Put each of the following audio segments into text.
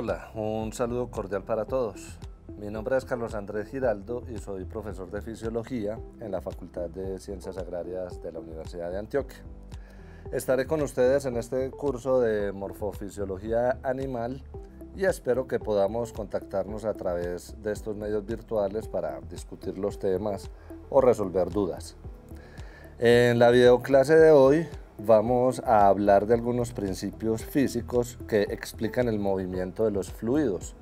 Hola, un saludo cordial para todos. Mi nombre es Carlos Andrés Giraldo y soy profesor de Fisiología en la Facultad de Ciencias Agrarias de la Universidad de Antioquia. Estaré con ustedes en este curso de Morfofisiología Animal y espero que podamos contactarnos a través de estos medios virtuales para discutir los temas o resolver dudas. En la videoclase de hoy vamos a hablar de algunos principios físicos que explican el movimiento de los fluidos,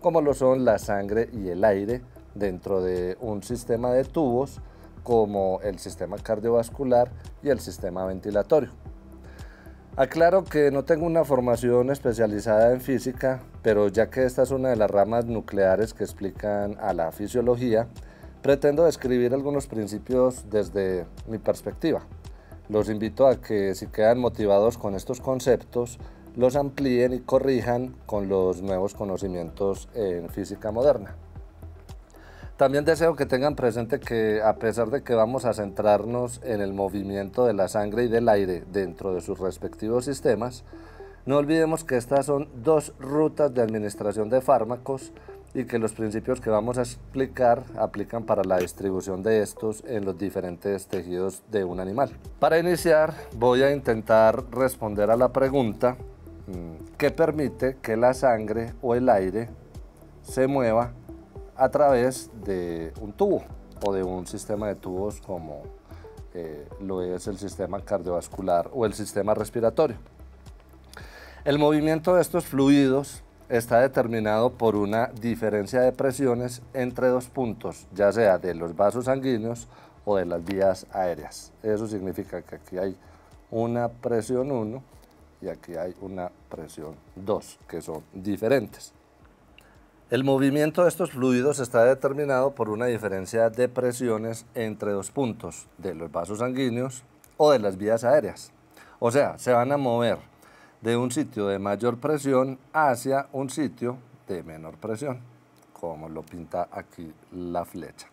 como lo son la sangre y el aire dentro de un sistema de tubos como el sistema cardiovascular y el sistema ventilatorio. Aclaro que no tengo una formación especializada en física, pero ya que esta es una de las ramas nucleares que explican a la fisiología, pretendo describir algunos principios desde mi perspectiva. Los invito a que si quedan motivados con estos conceptos, los amplíen y corrijan con los nuevos conocimientos en física moderna. También deseo que tengan presente que a pesar de que vamos a centrarnos en el movimiento de la sangre y del aire dentro de sus respectivos sistemas, no olvidemos que estas son dos rutas de administración de fármacos y que los principios que vamos a explicar aplican para la distribución de estos en los diferentes tejidos de un animal. Para iniciar voy a intentar responder a la pregunta mm, que permite que la sangre o el aire se mueva a través de un tubo o de un sistema de tubos como eh, lo es el sistema cardiovascular o el sistema respiratorio. El movimiento de estos fluidos está determinado por una diferencia de presiones entre dos puntos, ya sea de los vasos sanguíneos o de las vías aéreas. Eso significa que aquí hay una presión 1 y aquí hay una presión 2, que son diferentes. El movimiento de estos fluidos está determinado por una diferencia de presiones entre dos puntos, de los vasos sanguíneos o de las vías aéreas. O sea, se van a mover de un sitio de mayor presión hacia un sitio de menor presión, como lo pinta aquí la flecha.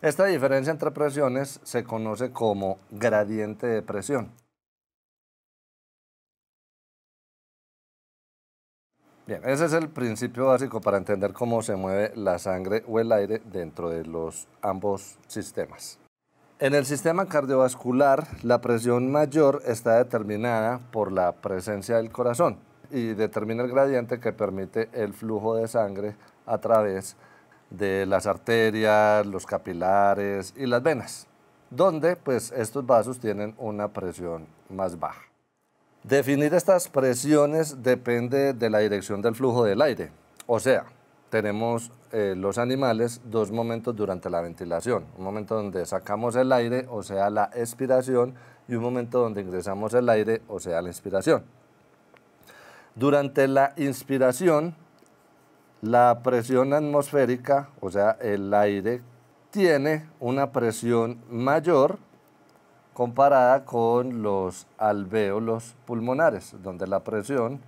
Esta diferencia entre presiones se conoce como gradiente de presión. Bien, ese es el principio básico para entender cómo se mueve la sangre o el aire dentro de los ambos sistemas. En el sistema cardiovascular, la presión mayor está determinada por la presencia del corazón y determina el gradiente que permite el flujo de sangre a través de las arterias, los capilares y las venas, donde pues estos vasos tienen una presión más baja. Definir estas presiones depende de la dirección del flujo del aire, o sea, tenemos eh, los animales dos momentos durante la ventilación, un momento donde sacamos el aire, o sea la expiración, y un momento donde ingresamos el aire, o sea la inspiración. Durante la inspiración, la presión atmosférica, o sea el aire, tiene una presión mayor comparada con los alvéolos pulmonares, donde la presión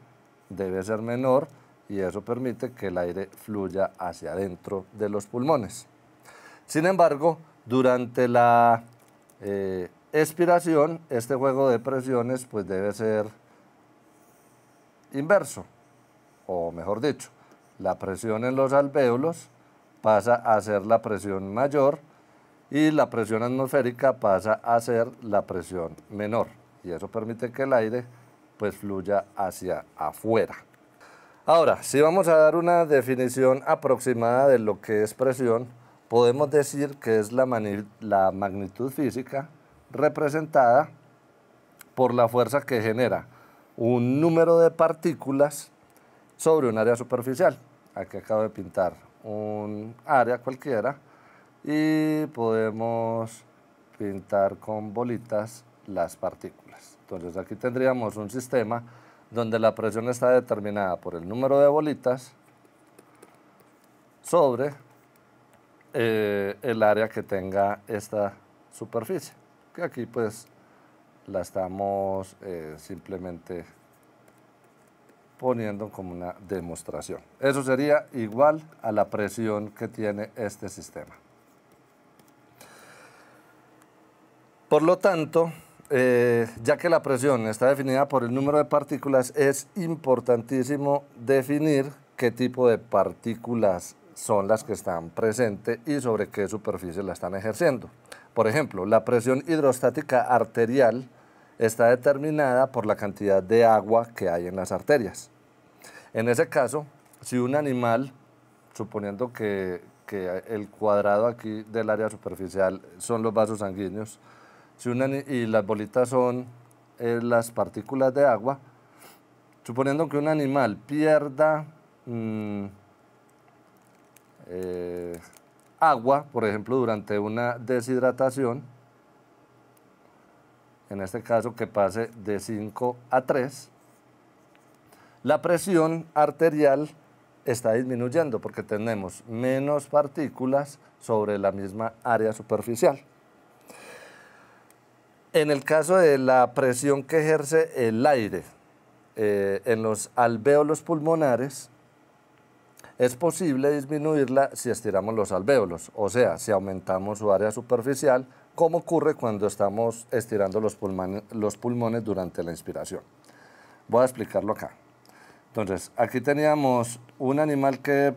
debe ser menor y eso permite que el aire fluya hacia adentro de los pulmones. Sin embargo, durante la eh, expiración, este juego de presiones pues debe ser inverso, o mejor dicho, la presión en los alvéolos pasa a ser la presión mayor y la presión atmosférica pasa a ser la presión menor y eso permite que el aire pues fluya hacia afuera. Ahora, si vamos a dar una definición aproximada de lo que es presión, podemos decir que es la, magnitud física representada por la fuerza que genera un número de partículas sobre un área superficial. Aquí acabo de pintar un área cualquiera y podemos pintar con bolitas las partículas. Entonces aquí tendríamos un sistema donde la presión está determinada por el número de bolitas sobre eh, el área que tenga esta superficie, que aquí pues la estamos eh, simplemente poniendo como una demostración. Eso sería igual a la presión que tiene este sistema. Por lo tanto, eh, ya que la presión está definida por el número de partículas, es importantísimo definir qué tipo de partículas son las que están presentes y sobre qué superficie la están ejerciendo. Por ejemplo, la presión hidrostática arterial está determinada por la cantidad de agua que hay en las arterias. En ese caso, si un animal, suponiendo que el cuadrado aquí del área superficial son los vasos sanguíneos, y las bolitas son eh, las partículas de agua. Suponiendo que un animal pierda mm, eh, agua, por ejemplo, durante una deshidratación, en este caso que pase de 5 a 3, la presión arterial está disminuyendo porque tenemos menos partículas sobre la misma área superficial. En el caso de la presión que ejerce el aire eh, en los alvéolos pulmonares, es posible disminuirla si estiramos los alvéolos, o sea, si aumentamos su área superficial, como ocurre cuando estamos estirando los los pulmones durante la inspiración. Voy a explicarlo acá. Entonces, aquí teníamos un animal que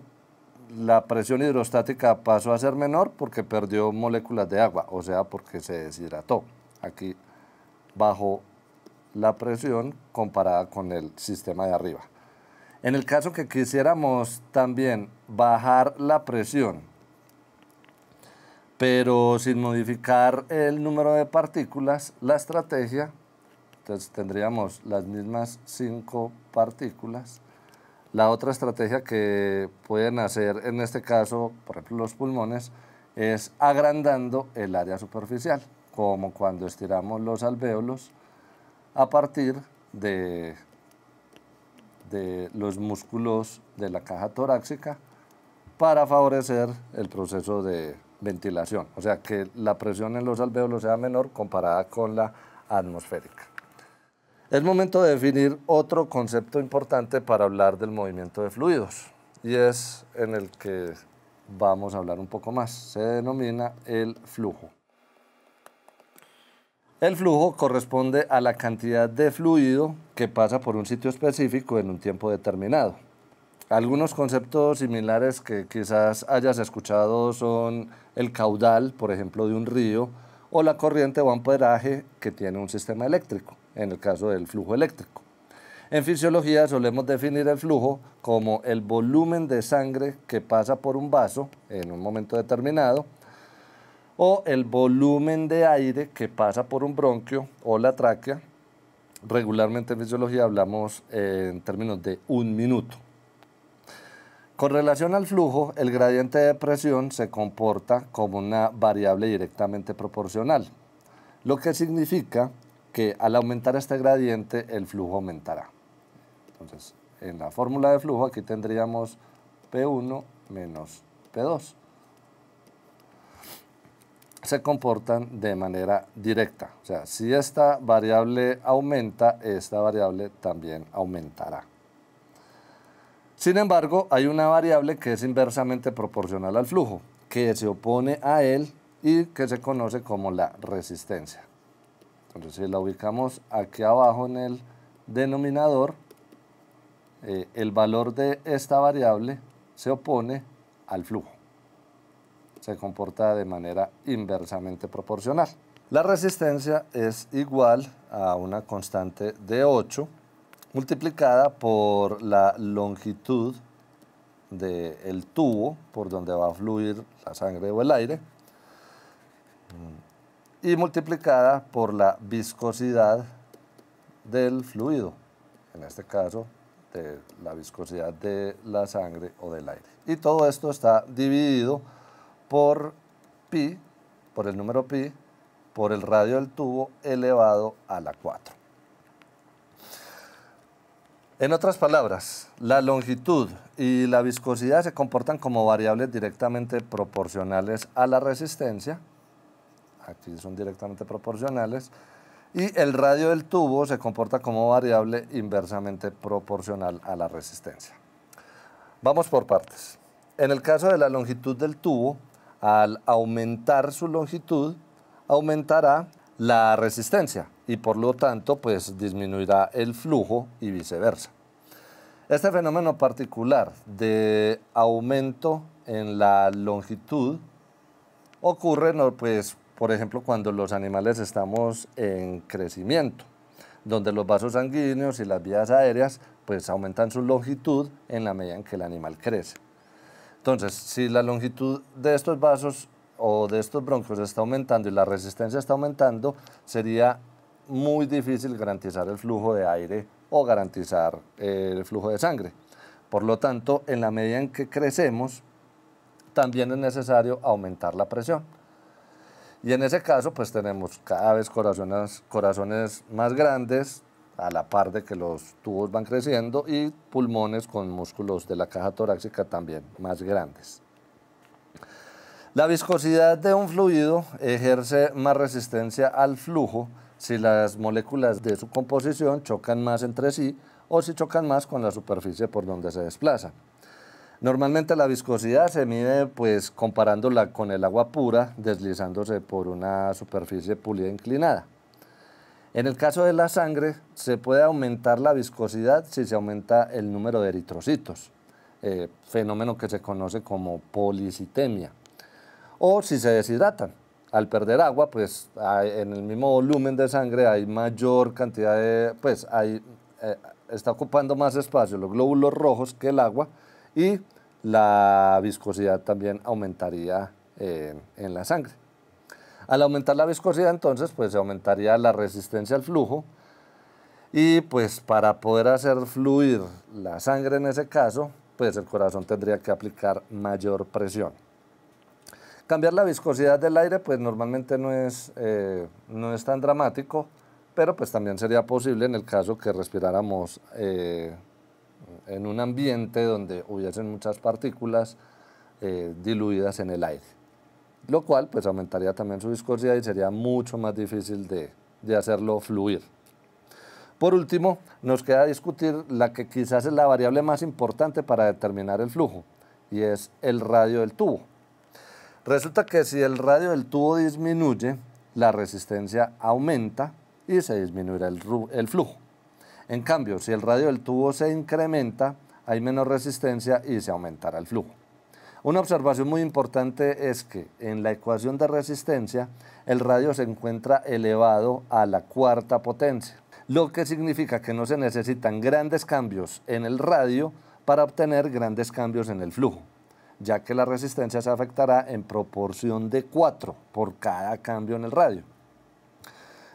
la presión hidrostática pasó a ser menor porque perdió moléculas de agua, o sea, porque se deshidrató aquí bajo la presión comparada con el sistema de arriba. En el caso que quisiéramos también bajar la presión, pero sin modificar el número de partículas, la estrategia, entonces tendríamos las mismas cinco partículas. La otra estrategia que pueden hacer en este caso, por ejemplo, los pulmones, es agrandando el área superficial como cuando estiramos los alvéolos a partir de, de los músculos de la caja torácica para favorecer el proceso de ventilación, o sea que la presión en los alvéolos sea menor comparada con la atmosférica. Es momento de definir otro concepto importante para hablar del movimiento de fluidos y es en el que vamos a hablar un poco más. Se denomina el flujo. El flujo corresponde a la cantidad de fluido que pasa por un sitio específico en un tiempo determinado. Algunos conceptos similares que quizás hayas escuchado son el caudal, por ejemplo, de un río, o la corriente o amperaje que tiene un sistema eléctrico, en el caso del flujo eléctrico. En fisiología solemos definir el flujo como el volumen de sangre que pasa por un vaso en un momento determinado o el volumen de aire que pasa por un bronquio o la tráquea. Regularmente en fisiología hablamos eh, en términos de un minuto. Con relación al flujo, el gradiente de presión se comporta como una variable directamente proporcional, lo que significa que al aumentar este gradiente el flujo aumentará. Entonces, en la fórmula de flujo aquí tendríamos P1 menos P2 se comportan de manera directa. O sea, si esta variable aumenta, esta variable también aumentará. Sin embargo, hay una variable que es inversamente proporcional al flujo, que se opone a él y que se conoce como la resistencia. Entonces, si la ubicamos aquí abajo en el denominador, eh, el valor de esta variable se opone al flujo se comporta de manera inversamente proporcional. La resistencia es igual a una constante de 8 multiplicada por la longitud del tubo por donde va a fluir la sangre o el aire y multiplicada por la viscosidad del fluido, en este caso de la viscosidad de la sangre o del aire. Y todo esto está dividido por pi, por el número pi, por el radio del tubo elevado a la 4. En otras palabras, la longitud y la viscosidad se comportan como variables directamente proporcionales a la resistencia, aquí son directamente proporcionales, y el radio del tubo se comporta como variable inversamente proporcional a la resistencia. Vamos por partes. En el caso de la longitud del tubo, al aumentar su longitud, aumentará la resistencia y por lo tanto pues disminuirá el flujo y viceversa. Este fenómeno particular de aumento en la longitud ocurre pues, por ejemplo cuando los animales estamos en crecimiento, donde los vasos sanguíneos y las vías aéreas pues aumentan su longitud en la medida en que el animal crece. Entonces, si la longitud de estos vasos o de estos broncos está aumentando y la resistencia está aumentando, sería muy difícil garantizar el flujo de aire o garantizar eh, el flujo de sangre. Por lo tanto, en la medida en que crecemos, también es necesario aumentar la presión. Y en ese caso, pues tenemos cada vez corazones, corazones más grandes, a la par de que los tubos van creciendo y pulmones con músculos de la caja torácica también más grandes. La viscosidad de un fluido ejerce más resistencia al flujo si las moléculas de su composición chocan más entre sí o si chocan más con la superficie por donde se desplaza. Normalmente la viscosidad se mide pues comparándola con el agua pura deslizándose por una superficie pulida inclinada. En el caso de la sangre, se puede aumentar la viscosidad si se aumenta el número de eritrocitos, eh, fenómeno que se conoce como policitemia, o si se deshidratan. Al perder agua, pues en el mismo volumen de sangre hay mayor cantidad de, pues hay, eh, está ocupando más espacio los glóbulos rojos que el agua y la viscosidad también aumentaría eh, en la sangre. Al aumentar la viscosidad, entonces, pues se aumentaría la resistencia al flujo. Y pues para poder hacer fluir la sangre en ese caso, pues el corazón tendría que aplicar mayor presión. Cambiar la viscosidad del aire, pues normalmente no es, eh, no es tan dramático, pero pues también sería posible en el caso que respiráramos eh, en un ambiente donde hubiesen muchas partículas eh, diluidas en el aire lo cual pues aumentaría también su viscosidad y sería mucho más difícil de, de hacerlo fluir. Por último, nos queda discutir la que quizás es la variable más importante para determinar el flujo, y es el radio del tubo. Resulta que si el radio del tubo disminuye, la resistencia aumenta y se disminuirá el flujo. En cambio, si el radio del tubo se incrementa, hay menos resistencia y se aumentará el flujo. Una observación muy importante es que en la ecuación de resistencia el radio se encuentra elevado a la cuarta potencia, lo que significa que no se necesitan grandes cambios en el radio para obtener grandes cambios en el flujo, ya que la resistencia se afectará en proporción de 4 por cada cambio en el radio.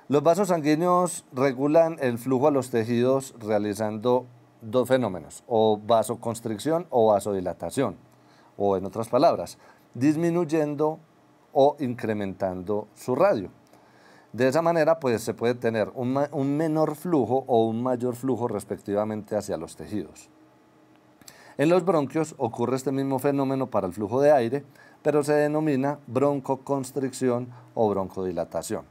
Los vasos sanguíneos regulan el flujo a los tejidos realizando dos fenómenos, o vasoconstricción o vasodilatación o en otras palabras, disminuyendo o incrementando su radio. De esa manera, pues se puede tener un, un, menor flujo o un mayor flujo respectivamente hacia los tejidos. En los bronquios ocurre este mismo fenómeno para el flujo de aire, pero se denomina broncoconstricción o broncodilatación.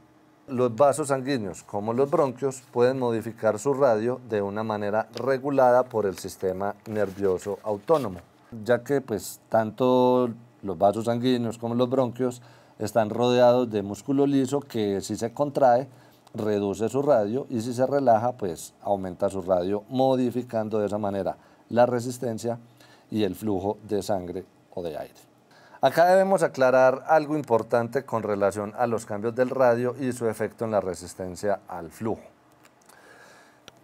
Los vasos sanguíneos, como los bronquios, pueden modificar su radio de una manera regulada por el sistema nervioso autónomo ya que pues tanto los vasos sanguíneos como los bronquios están rodeados de músculo liso que si se contrae reduce su radio y si se relaja pues aumenta su radio modificando de esa manera la resistencia y el flujo de sangre o de aire. Acá debemos aclarar algo importante con relación a los cambios del radio y su efecto en la resistencia al flujo.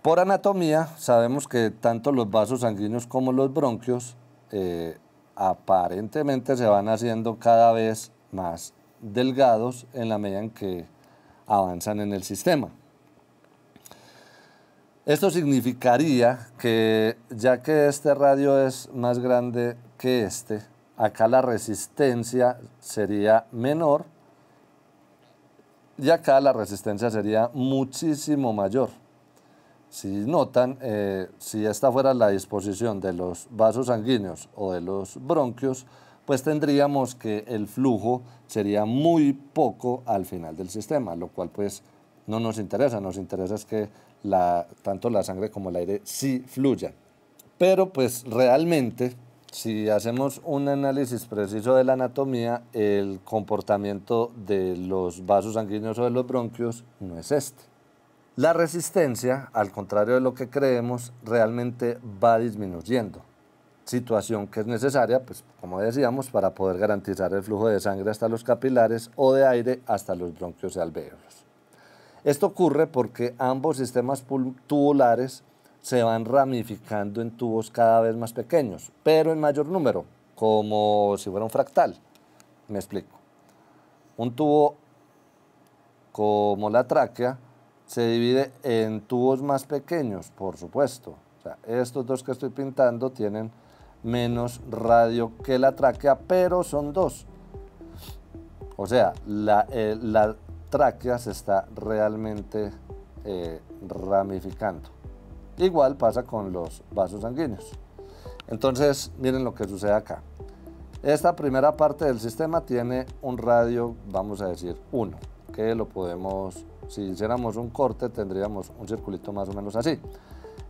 Por anatomía sabemos que tanto los vasos sanguíneos como los bronquios eh, aparentemente se van haciendo cada vez más delgados en la medida en que avanzan en el sistema. Esto significaría que ya que este radio es más grande que este, acá la resistencia sería menor y acá la resistencia sería muchísimo mayor si notan, eh, si esta fuera la disposición de los vasos sanguíneos o de los bronquios, pues tendríamos que el flujo sería muy poco al final del sistema, lo cual pues no nos interesa, nos interesa es que tanto la sangre como el aire sí fluyan. Pero pues realmente, si hacemos un análisis preciso de la anatomía, el comportamiento de los vasos sanguíneos o de los bronquios no es este. La resistencia, al contrario de lo que creemos, realmente va disminuyendo. Situación que es necesaria, pues como decíamos, para poder garantizar el flujo de sangre hasta los capilares o de aire hasta los bronquios y alvéolos. Esto ocurre porque ambos sistemas tubulares se van ramificando en tubos cada vez más pequeños, pero en mayor número, como si fuera un fractal. Me explico. Un tubo como la tráquea se divide en tubos más pequeños, por supuesto. estos dos que estoy pintando tienen menos radio que la tráquea, pero son dos. O sea, la, eh, tráquea se está realmente eh, ramificando. Igual pasa con los vasos sanguíneos. Entonces, miren lo que sucede acá. Esta primera parte del sistema tiene un radio, vamos a decir, 1 que lo podemos, si hiciéramos un corte, tendríamos un circulito más o menos así.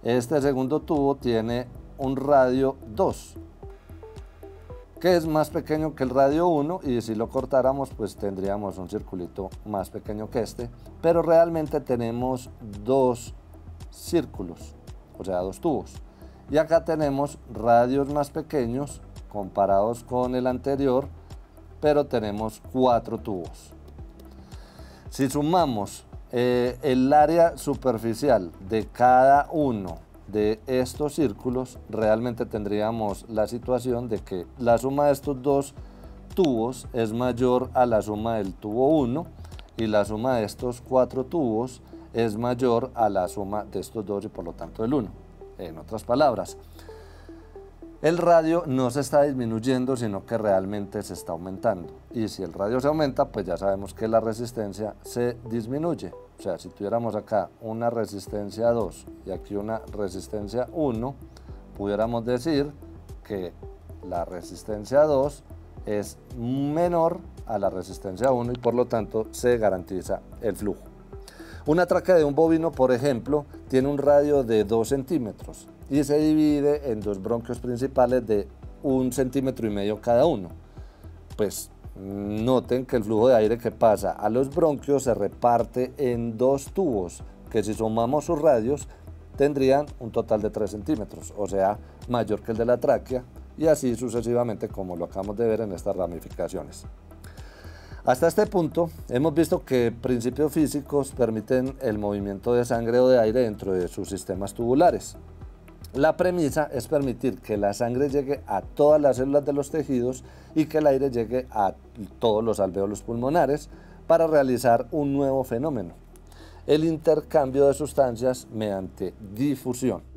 Este segundo tubo tiene un radio 2, que es más pequeño que el radio 1 y si lo cortáramos pues tendríamos un circulito más pequeño que este, pero realmente tenemos dos círculos, o sea, dos tubos. Y acá tenemos radios más pequeños comparados con el anterior, pero tenemos cuatro tubos. Si sumamos eh, el área superficial de cada uno de estos círculos, realmente tendríamos la situación de que la suma de estos dos tubos es mayor a la suma del tubo 1 y la suma de estos cuatro tubos es mayor a la suma de estos dos y por lo tanto el 1. En otras palabras, el radio no se está disminuyendo, sino que realmente se está aumentando. Y si el radio se aumenta, pues ya sabemos que la resistencia se disminuye. O sea, si tuviéramos acá una resistencia 2 y aquí una resistencia 1, pudiéramos decir que la resistencia 2 es menor a la resistencia 1 y por lo tanto se garantiza el flujo. Una tráquea de un bovino, por ejemplo, tiene un radio de 2 centímetros y se divide en dos bronquios principales de un centímetro y medio cada uno. Pues noten que el flujo de aire que pasa a los bronquios se reparte en dos tubos, que si sumamos sus radios tendrían un total de 3 centímetros, o sea, mayor que el de la tráquea, y así sucesivamente como lo acabamos de ver en estas ramificaciones. Hasta este punto, hemos visto que principios físicos permiten el movimiento de sangre o de aire dentro de sus sistemas tubulares. La premisa es permitir que la sangre llegue a todas las células de los tejidos y que el aire llegue a todos los alvéolos pulmonares para realizar un nuevo fenómeno, el intercambio de sustancias mediante difusión.